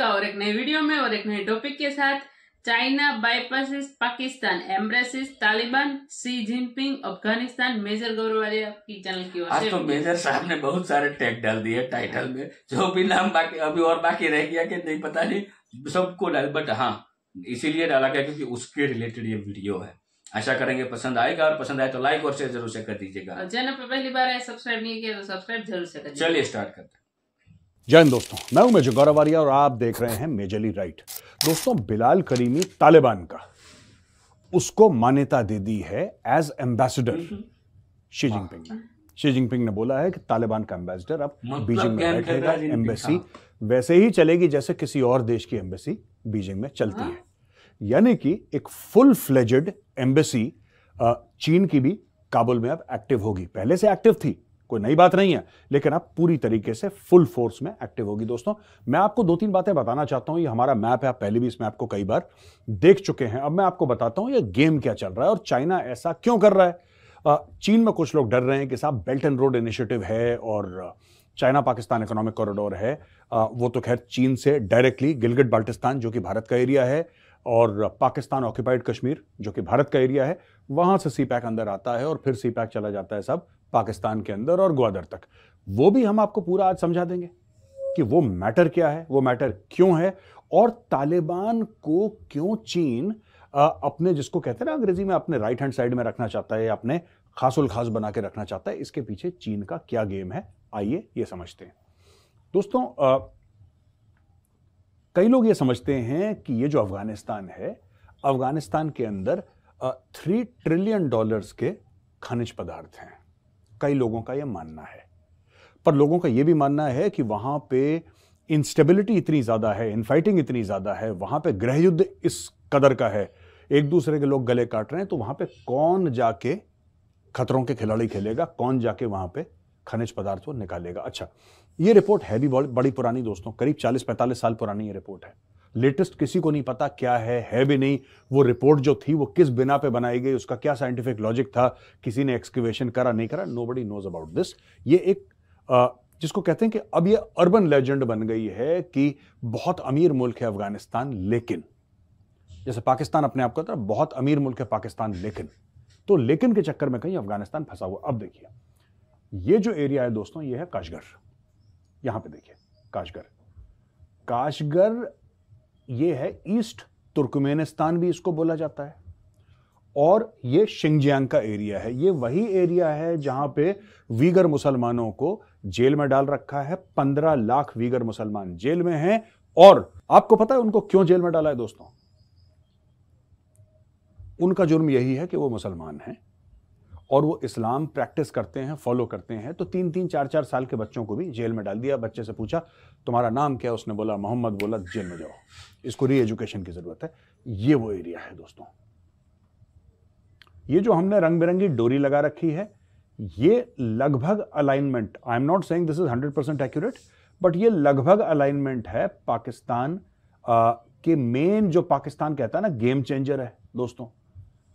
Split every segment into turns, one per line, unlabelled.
आपका और एक नए वीडियो में और एक नए टॉपिक के साथ China bypass Pakistan embraces Taliban Xi Jinping Afghanistan major गौरवालिया की चैनल की ओर से तो मेजर साहब ने बहुत सारे टैग डाल दिए टाइटल में जो भी नाम बाकी अभी और बाकी रह गया कि नहीं पता नहीं सबको डाल बट हाँ इसीलिए डाला गया क्योंकि उसके रिलेटेड ये वीडियो है आशा करेंगे पसंद आएगा और पसंद आए तो लाइक और शेयर जरूर से कर दीजिएगा चैनल पर पहली बार आए सब्सक्राइब नहीं किया तो सब्सक्राइब जरूर से कर चलिए स्टार्ट करते हैं
जय हिंद दोस्तों मैं हूं मेजर गौरव आर्या और आप देख रहे हैं मेजरली राइट दोस्तों बिलाल करीमी तालिबान का उसको मान्यता दे दी है एज एम्बेसडर शी जिनपिंग ने शी जिनपिंग ने बोला है कि तालिबान का एम्बेसडर अब मतलब बीजिंग में बैठेगा एम्बेसी हाँ। वैसे ही चलेगी जैसे किसी और देश की एम्बेसी बीजिंग में चलती हाँ। है यानी कि एक फुल फ्लेजेड एम्बेसी चीन की भी काबुल में अब एक्टिव होगी पहले से एक्टिव थी कोई नई बात नहीं है लेकिन अब पूरी तरीके से फुल फोर्स में एक्टिव होगी दोस्तों मैं आपको दो तीन बातें बताना चाहता हूं ये हमारा मैप है आप पहले भी इस मैप को कई बार देख चुके हैं अब मैं आपको बताता हूं ये गेम क्या चल रहा है और चाइना ऐसा क्यों कर रहा है चीन में कुछ लोग डर रहे हैं कि साहब बेल्ट एंड रोड इनिशिएटिव है और चाइना पाकिस्तान इकोनॉमिक कॉरिडोर है वो तो खैर चीन से डायरेक्टली गिलगिट बाल्टिस्तान जो कि भारत का एरिया है और पाकिस्तान ऑक्यूपाइड कश्मीर जो कि भारत का एरिया है वहां से सी पैक अंदर आता है और फिर सी चला जाता है सब पाकिस्तान के अंदर और ग्वादर तक वो भी हम आपको पूरा आज समझा देंगे कि वो मैटर क्या है वो मैटर क्यों है और तालिबान को क्यों चीन अपने जिसको कहते हैं ना अंग्रेजी में अपने राइट हैंड साइड में रखना चाहता है या अपने खासुल खास बना के रखना चाहता है इसके पीछे चीन का क्या गेम है आइए ये समझते हैं दोस्तों आ, कई लोग ये समझते हैं कि ये जो अफगानिस्तान है अफगानिस्तान के अंदर थ्री ट्रिलियन डॉलर्स के खनिज पदार्थ हैं कई लोगों का यह मानना है पर लोगों का यह भी मानना है कि वहां पे इंस्टेबिलिटी इतनी ज़्यादा है इनफाइटिंग इतनी ज़्यादा है वहां पे ग्रह युद्ध इस कदर का है एक दूसरे के लोग गले काट रहे हैं तो वहां पे कौन जाके खतरों के खिलाड़ी खेलेगा कौन जाके वहां पे खनिज पदार्थ निकालेगा अच्छा ये रिपोर्ट है भी बड़ी पुरानी दोस्तों करीब 40-45 साल पुरानी ये रिपोर्ट है लेटेस्ट किसी को नहीं पता क्या है है भी नहीं वो रिपोर्ट जो थी वो किस बिना पे बनाई गई उसका क्या साइंटिफिक लॉजिक था किसी ने एक्सक्यूवेशन करा नहीं करा nobody knows about this ये एक आ, जिसको कहते हैं कि अब ये अर्बन लेजेंड बन गई है कि बहुत अमीर मुल्क है अफगानिस्तान लेकिन जैसे पाकिस्तान अपने आप को कहता बहुत अमीर मुल्क है पाकिस्तान लेकिन तो लेकिन के चक्कर में कहीं अफगानिस्तान फंसा हुआ अब देखिए ये जो एरिया है दोस्तों ये है काशगर यहां पे देखिए काशगर काशगर ये है ईस्ट तुर्कमेनिस्तान भी इसको बोला जाता है और ये शिंगजियांग का एरिया है ये वही एरिया है जहां पे वीगर मुसलमानों को जेल में डाल रखा है पंद्रह लाख वीगर मुसलमान जेल में हैं और आपको पता है उनको क्यों जेल में डाला है दोस्तों उनका जुर्म यही है कि वो मुसलमान हैं और वो इस्लाम प्रैक्टिस करते हैं फॉलो करते हैं तो तीन तीन चार चार साल के बच्चों को भी जेल में डाल दिया बच्चे से पूछा तुम्हारा नाम क्या उसने बोला मोहम्मद बोला जेल में जाओ इसको री एजुकेशन की ज़रूरत है ये वो एरिया है दोस्तों ये जो हमने रंग बिरंगी डोरी लगा रखी है ये लगभग alignment I am not saying this is hundred percent accurate but ये लगभग अलाइनमेंट है पाकिस्तान आ, के मेन जो पाकिस्तान कहता है ना गेम चेंजर है दोस्तों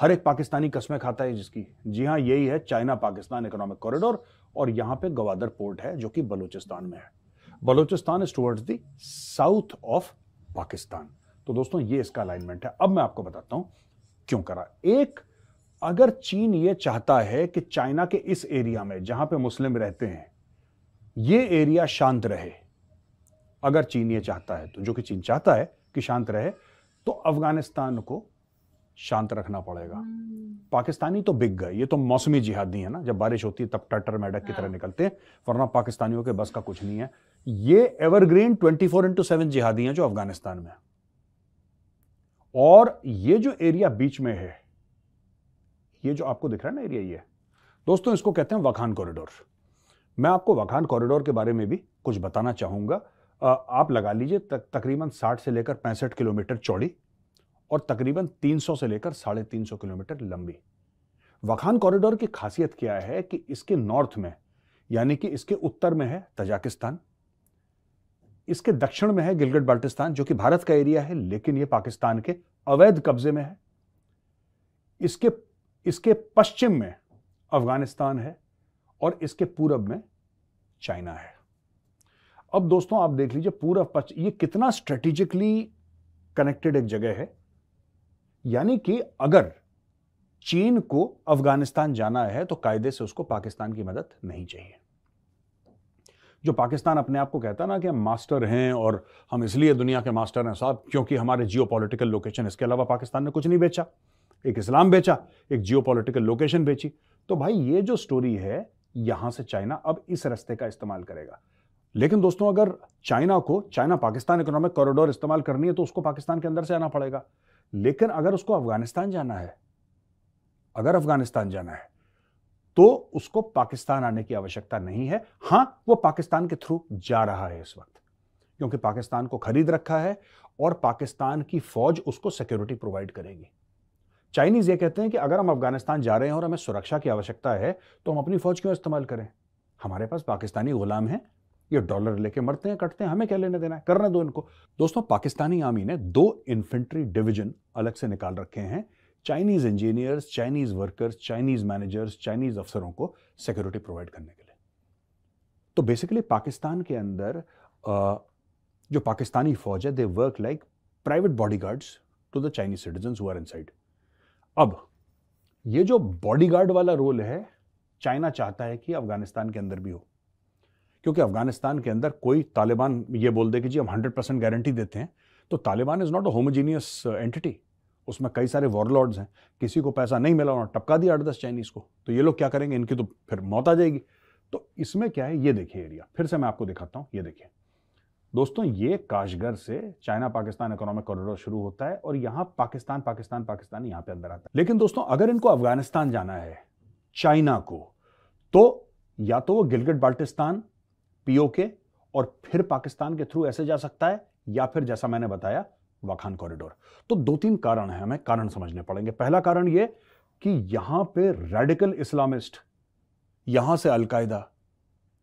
हर एक पाकिस्तानी कस्में खाता है जिसकी जी हाँ यही है चाइना पाकिस्तान इकोनॉमिक कॉरिडोर और यहाँ पे गवादर पोर्ट है जो कि बलूचिस्तान में है Balochistan is towards the south of Pakistan तो दोस्तों ये इसका अलाइनमेंट है अब मैं आपको बताता हूं क्यों करा एक अगर चीन ये चाहता है कि चाइना के इस एरिया में जहां पे मुस्लिम रहते हैं ये एरिया शांत रहे अगर चीन ये चाहता है तो जो कि चीन चाहता है कि शांत रहे तो अफगानिस्तान को शांत रखना पड़ेगा हम्म। पाकिस्तानी तो बिक गए ये तो मौसमी जिहादी है ना जब बारिश होती है तब टटर मेढक की तरह हाँ। निकलते हैं वरना पाकिस्तानियों के बस का कुछ नहीं है ये evergreen twenty four into seven जिहादी हैं जो अफगानिस्तान में और ये जो एरिया बीच में है ये जो आपको दिख रहा है ना एरिया ये दोस्तों इसको कहते हैं वखान कॉरिडोर मैं आपको वखान कॉरिडोर के बारे में भी कुछ बताना चाहूंगा आप लगा लीजिए तक तकरीबन 60 से लेकर पैंसठ किलोमीटर चौड़ी और तकरीबन 300 से लेकर साढ़े तीन किलोमीटर लंबी वखान कॉरिडोर की खासियत क्या है कि इसके नॉर्थ में यानी कि इसके उत्तर में है तजाकिस्तान इसके दक्षिण में है गिलगट बाल्टिस्तान जो कि भारत का एरिया है लेकिन यह पाकिस्तान के अवैध कब्जे में है इसके इसके पश्चिम में अफगानिस्तान है और इसके पूरब में चाइना है अब दोस्तों आप देख लीजिए पूरब पश्चिम ये कितना स्ट्रेटेजिकली कनेक्टेड एक जगह है यानी कि अगर चीन को अफगानिस्तान जाना है तो कायदे से उसको पाकिस्तान की मदद नहीं चाहिए जो पाकिस्तान अपने आप को कहता ना कि हम मास्टर हैं और हम इसलिए दुनिया के मास्टर हैं साहब क्योंकि हमारे जियो लोकेशन इसके अलावा पाकिस्तान ने कुछ नहीं बेचा एक इस्लाम बेचा एक जियो लोकेशन बेची तो भाई ये जो स्टोरी है यहां से चाइना अब इस रास्ते का इस्तेमाल करेगा लेकिन दोस्तों अगर चाइना को चाइना पाकिस्तान इकोनॉमिक कॉरिडोर इस्तेमाल करनी है तो उसको पाकिस्तान के अंदर से आना पड़ेगा लेकिन अगर उसको अफगानिस्तान जाना है अगर अफगानिस्तान जाना है तो उसको पाकिस्तान आने की आवश्यकता नहीं है हां वो पाकिस्तान के थ्रू जा रहा है इस वक्त क्योंकि पाकिस्तान को खरीद रखा है और पाकिस्तान की फौज उसको सिक्योरिटी प्रोवाइड करेगी चाइनीज ये कहते हैं कि अगर हम अफगानिस्तान जा रहे हैं और हमें सुरक्षा की आवश्यकता है तो हम अपनी फौज क्यों इस्तेमाल करें हमारे पास पाकिस्तानी गुलाम हैं ये डॉलर लेके मरते हैं कटते हैं हमें क्या लेने देना है करने दो इनको दोस्तों पाकिस्तानी आर्मी ने दो इन्फेंट्री डिवीजन अलग से निकाल रखे हैं Chinese engineers Chinese workers Chinese managers Chinese अफसरों को सिक्योरिटी प्रोवाइड करने के लिए तो बेसिकली पाकिस्तान के अंदर जो पाकिस्तानी फौज है they work like private bodyguards to the Chinese citizen हुआ इन साइड अब ये जो बॉडीगार्ड वाला रोल है चाइना चाहता है कि अफगानिस्तान के अंदर भी हो क्योंकि अफगानिस्तान के अंदर कोई तालिबान ये बोल दे कि जी हम हंड्रेड परसेंट गारंटी देते हैं तो Taliban is not a homogeneous entity उसमें कई सारे वॉरलॉर्ड्स हैं किसी को पैसा नहीं मिला उन्होंने टपका दिया आठ दस चाइनीज़ को तो ये लोग क्या करेंगे इनकी तो फिर मौत आ जाएगी तो इसमें क्या है ये देखिए एरिया फिर से मैं आपको दिखाता हूँ ये देखिए दोस्तों ये काशगर से चाइना पाकिस्तान इकोनॉमिक कॉरिडोर शुरू होता है और यहाँ पाकिस्तान पाकिस्तान पाकिस्तान यहाँ पे अंदर आता है लेकिन दोस्तों अगर इनको अफगानिस्तान जाना है चाइना को तो या तो वो गिलगिट बाल्टिस्तान पीओके और फिर पाकिस्तान के थ्रू ऐसे जा सकता है या फिर जैसा मैंने बताया वाखान कॉरिडोर तो दो तीन कारण हैं हमें कारण समझने पड़ेंगे पहला कारण यह कि यहां पे रेडिकल इस्लामिस्ट यहां से अलकायदा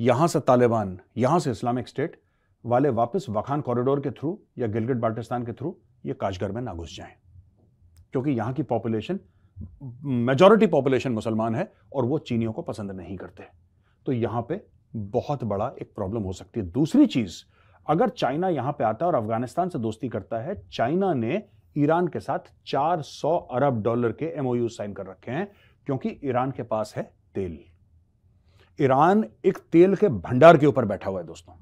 यहां से तालिबान यहां से इस्लामिक स्टेट वाले वापस वाखान कॉरिडोर के थ्रू या गिलगिट बाल्टिस्तान के थ्रू ये काशगर में ना घुस जाएं क्योंकि यहां की पॉपुलेशन मेजॉरिटी पॉपुलेशन मुसलमान है और वो चीनियों को पसंद नहीं करते तो यहां पे बहुत बड़ा एक प्रॉब्लम हो सकती है दूसरी चीज अगर चाइना यहां पे आता है और अफगानिस्तान से दोस्ती करता है चाइना ने ईरान के साथ 400 अरब डॉलर के एमओयू साइन कर रखे हैं क्योंकि ईरान के पास है तेल ईरान एक तेल के भंडार के ऊपर बैठा हुआ है दोस्तों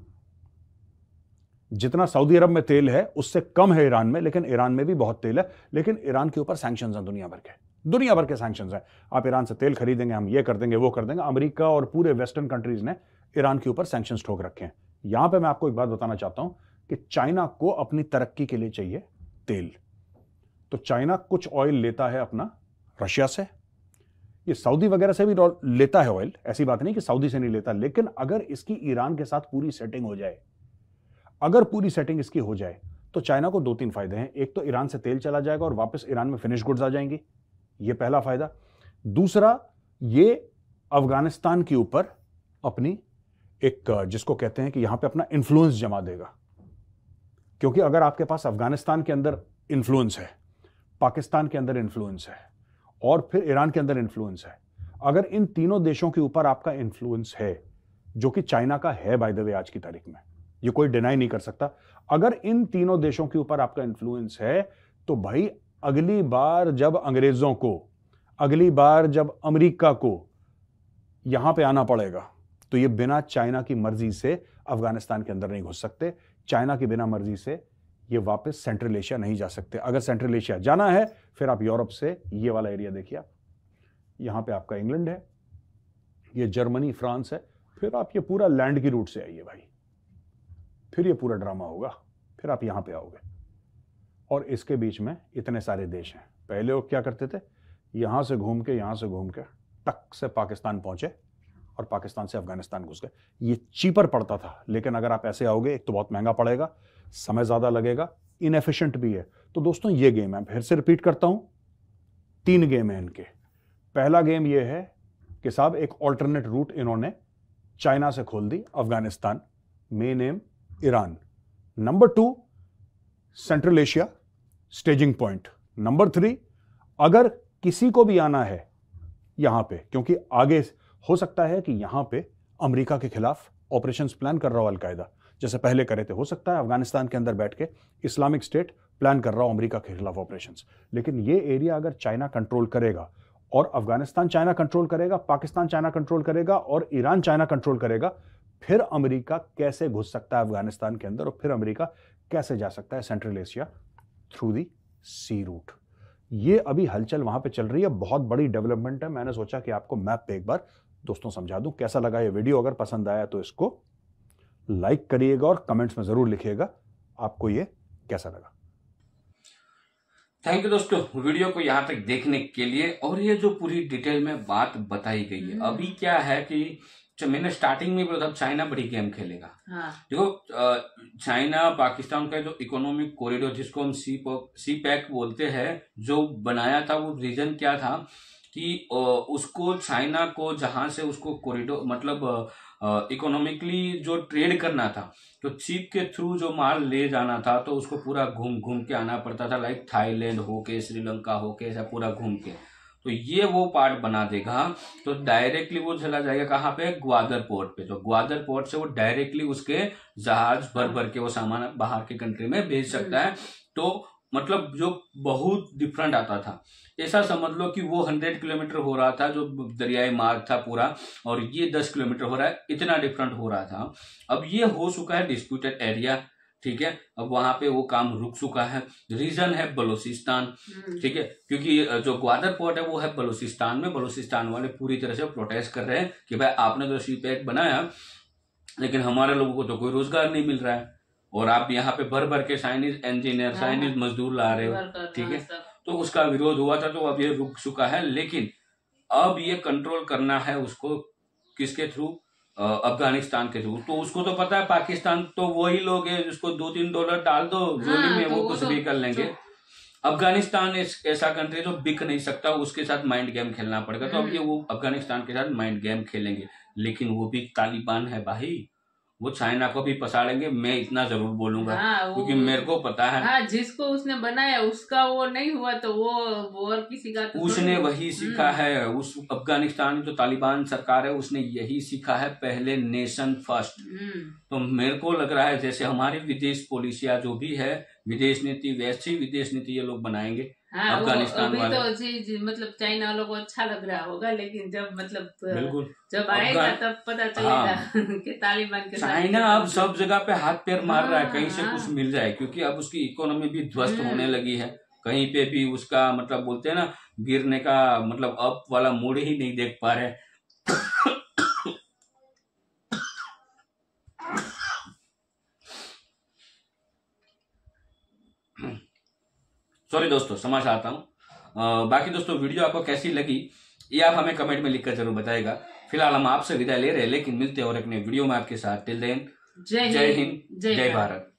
जितना सऊदी अरब में तेल है उससे कम है ईरान में लेकिन ईरान में भी बहुत तेल है लेकिन ईरान के ऊपर सैंक्शन हैं दुनिया भर के दुनिया भर के सैंक्शन हैं आप ईरान से तेल खरीदेंगे हम ये कर देंगे वो कर देंगे अमेरिका और पूरे वेस्टर्न कंट्रीज ने ईरान के ऊपर सैंक्शन ठोक रखे हैं यहां पर मैं आपको एक बात बताना चाहता हूं कि चाइना को अपनी तरक्की के लिए चाहिए तेल तो चाइना कुछ ऑयल लेता है अपना रशिया से ये सऊदी वगैरह से भी लेता है ऑयल ऐसी बात नहीं कि सऊदी से नहीं लेता लेकिन अगर इसकी ईरान के साथ पूरी सेटिंग हो जाए अगर पूरी सेटिंग इसकी हो जाए तो चाइना को दो तीन फायदे हैं एक तो ईरान से तेल चला जाएगा और वापस ईरान में फिनिश गुड्स आ जाएंगी ये पहला फायदा दूसरा ये अफगानिस्तान के ऊपर अपनी एक जिसको कहते हैं कि यहां पे अपना इन्फ्लुएंस जमा देगा क्योंकि अगर आपके पास अफगानिस्तान के अंदर इन्फ्लुएंस है पाकिस्तान के अंदर इन्फ्लुएंस है और फिर ईरान के अंदर इन्फ्लुएंस है अगर इन तीनों देशों के ऊपर आपका इन्फ्लुएंस है जो कि चाइना का है बाय द वे आज की तारीख में ये कोई डिनाई नहीं कर सकता अगर इन तीनों देशों के ऊपर आपका इन्फ्लुएंस है तो भाई अगली बार जब अंग्रेजों को अगली बार जब अमेरिका को यहां पे आना पड़ेगा तो ये बिना चाइना की मर्जी से अफगानिस्तान के अंदर नहीं घुस सकते चाइना की बिना मर्जी से ये वापस सेंट्रल एशिया नहीं जा सकते अगर सेंट्रल एशिया जाना है फिर आप यूरोप से ये वाला एरिया देखिए आप यहाँ पे आपका इंग्लैंड है ये जर्मनी फ्रांस है फिर आप ये पूरा लैंड की रूट से आइए भाई फिर ये पूरा ड्रामा होगा फिर आप यहाँ पे आओगे और इसके बीच में इतने सारे देश हैं पहले वो क्या करते थे यहाँ से घूम के यहाँ से घूम के टक से पाकिस्तान पहुँचे और पाकिस्तान से अफगानिस्तान घुस गए ये चीपर पड़ता था लेकिन अगर आप ऐसे आओगे एक तो बहुत महंगा पड़ेगा समय ज़्यादा लगेगा इनएफिशेंट भी है तो दोस्तों ये गेम है फिर से रिपीट करता हूँ तीन गेम है इनके पहला गेम ये है कि साहब एक ऑल्टरनेट रूट इन्होंने चाइना से खोल दी अफगानिस्तान मेन एम Iran number two central Asia staging point number three अगर किसी को भी आना है यहां पे क्योंकि आगे हो सकता है कि यहाँ पे अमेरिका के खिलाफ ऑपरेशन प्लान कर रहा हो अलकायदा जैसे पहले करे थे हो सकता है अफगानिस्तान के अंदर बैठ के इस्लामिक स्टेट प्लान कर रहा हो अमेरिका के खिलाफ ऑपरेशन लेकिन ये एरिया अगर चाइना कंट्रोल करेगा और अफगानिस्तान चाइना कंट्रोल करेगा पाकिस्तान चाइना कंट्रोल करेगा और ईरान चाइना कंट्रोल करेगा फिर अमेरिका कैसे घुस सकता है अफगानिस्तान के अंदर और फिर अमेरिका कैसे जा सकता है central Asia through the sea route ये अभी हलचल वहां पे चल रही है बहुत बड़ी डेवलपमेंट है मैंने सोचा कि आपको मैप पे एक बार दोस्तों समझा दूं कैसा लगा ये वीडियो अगर पसंद आया तो इसको लाइक करिएगा और कमेंट्स में जरूर लिखिएगा आपको ये कैसा लगा
थैंक यू दोस्तों वीडियो को यहाँ तक देखने के लिए और ये जो पूरी डिटेल में बात बताई गई है अभी क्या है कि जो मैंने स्टार्टिंग में बोला था चाइना बड़ी गेम खेलेगा देखो हाँ। चाइना पाकिस्तान का जो इकोनॉमिक कॉरिडोर जिसको हम सी सी पैक बोलते हैं जो बनाया था वो रीजन क्या था कि उसको चाइना को जहाँ से उसको कॉरिडोर मतलब इकोनॉमिकली जो ट्रेड करना था तो चीप के थ्रू जो माल ले जाना था तो उसको पूरा घूम घूम के आना पड़ता था लाइक थाईलैंड होके श्रीलंका होके ऐसा पूरा घूम के तो ये वो पार्ट बना देगा तो डायरेक्टली वो चला जाएगा कहाँ पे ग्वादर पोर्ट पे तो ग्वादर पोर्ट से वो डायरेक्टली उसके जहाज भर भर के वो सामान बाहर के कंट्री में भेज सकता है तो मतलब जो बहुत डिफरेंट आता था ऐसा समझ लो कि वो हंड्रेड किलोमीटर हो रहा था जो दरियाई मार्ग था पूरा और ये दस किलोमीटर हो रहा है इतना डिफरेंट हो रहा था अब ये हो चुका है डिस्प्यूटेड एरिया ठीक है अब वहां पे वो काम रुक चुका है रीजन है बलोचिस्तान हम्म। ठीक है क्योंकि जो ग्वादर पोर्ट है वो है बलोचिस्तान में बलोचिस्तान वाले पूरी तरह से प्रोटेस्ट कर रहे हैं कि भाई आपने जो सी पैक बनाया लेकिन हमारे लोगों को तो कोई रोजगार नहीं मिल रहा है और आप यहाँ पे भर भर के चाइनीज इंजीनियर चाइनीज मजदूर ला रहे हो ठीक है तो उसका विरोध हुआ था तो अब ये रुक चुका है लेकिन अब ये कंट्रोल करना है उसको किसके थ्रू अफगानिस्तान के थ्रू तो उसको तो पता है पाकिस्तान तो वही लोग है जिसको दो तीन डॉलर डाल दो गोली हाँ, में तो वो कुछ तो भी कर लेंगे अफगानिस्तान ऐसा कंट्री जो बिक नहीं सकता उसके साथ माइंड गेम खेलना पड़ेगा तो अब ये हम्म। वो अफगानिस्तान के साथ माइंड गेम खेलेंगे लेकिन वो भी तालिबान है भाई वो चाइना को भी पसाड़ेंगे मैं इतना जरूर बोलूंगा हाँ, क्योंकि मेरे को पता है हाँ, जिसको उसने बनाया उसका वो नहीं हुआ तो वो वॉर की सीखा तो उसने तो- वही सीखा हम्म। है उस अफगानिस्तान जो तालिबान सरकार है उसने यही सीखा है पहले नेशन फर्स्ट हम्म। तो मेरे को लग रहा है जैसे हमारी विदेश पॉलिसिया जो भी है विदेश नीति वैसी विदेश नीति ये लोग बनाएंगे हाँ, अफगानिस्तान तो वाले तो जी, जी मतलब चाइना वालों को अच्छा लग रहा होगा लेकिन जब मतलब बिल्कुल जब आएगा तब पता चलेगा हाँ, कि तालिबान के चाइना अब सब जगह पे हाथ पैर मार रहा है कहीं से हाँ, कुछ हाँ। मिल जाए क्योंकि अब उसकी इकोनॉमी भी ध्वस्त हम्म। होने लगी है कहीं पे भी उसका मतलब बोलते हैं ना गिरने का मतलब अप वाला मोड़ ही नहीं देख पा रहे सॉरी दोस्तों समा चाहता हूँ बाकी दोस्तों वीडियो आपको कैसी लगी ये आप हमें कमेंट में लिखकर जरूर बताएगा फिलहाल हम आपसे विदा ले रहे हैं लेकिन मिलते हैं और अपने वीडियो में आपके साथ टिल देन जय हिंद जय भारत